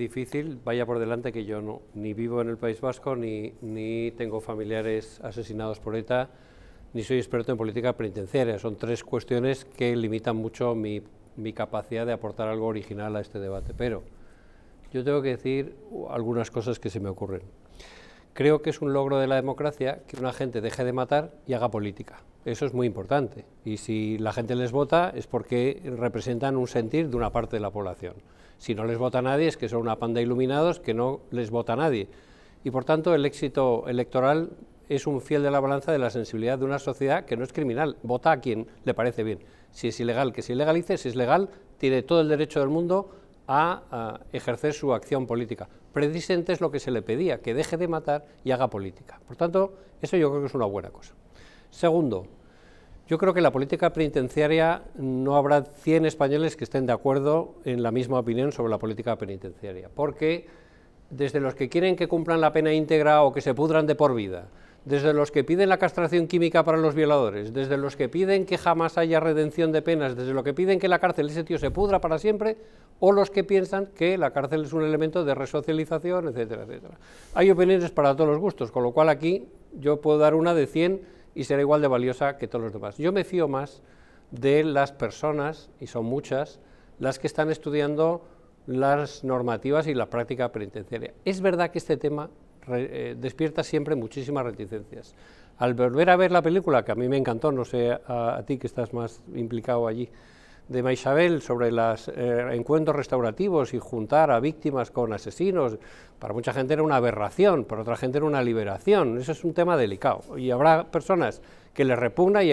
Difícil, vaya por delante que yo no, ni vivo en el País Vasco, ni, ni tengo familiares asesinados por ETA, ni soy experto en política penitenciaria. Son tres cuestiones que limitan mucho mi, mi capacidad de aportar algo original a este debate. Pero yo tengo que decir algunas cosas que se me ocurren. Creo que es un logro de la democracia que una gente deje de matar y haga política. Eso es muy importante. Y si la gente les vota es porque representan un sentir de una parte de la población. Si no les vota nadie es que son una panda iluminados que no les vota nadie. Y por tanto el éxito electoral es un fiel de la balanza de la sensibilidad de una sociedad que no es criminal. Vota a quien le parece bien. Si es ilegal, que se ilegalice. Si es legal, tiene todo el derecho del mundo a, ejercer su acción política. Precisamente es lo que se le pedía, que deje de matar y haga política. Por tanto, eso yo creo que es una buena cosa. Segundo, yo creo que la política penitenciaria no habrá 100 españoles que estén de acuerdo en la misma opinión sobre la política penitenciaria, porque desde los que quieren que cumplan la pena íntegra o que se pudran de por vida, desde los que piden la castración química para los violadores, desde los que piden que jamás haya redención de penas, desde los que piden que la cárcel ese tío se pudra para siempre, o los que piensan que la cárcel es un elemento de resocialización, etcétera, etcétera. Hay opiniones para todos los gustos, con lo cual aquí yo puedo dar una de 100 y será igual de valiosa que todos los demás. Yo me fío más de las personas, y son muchas, las que están estudiando las normativas y la práctica penitenciaria. Es verdad que este tema eh, despierta siempre muchísimas reticencias. Al volver a ver la película, que a mí me encantó, no sé a, ti que estás más implicado allí, de Maisabel sobre los eh, encuentros restaurativos y juntar a víctimas con asesinos, para mucha gente era una aberración, para otra gente era una liberación. Eso es un tema delicado. Y habrá personas que le repugna y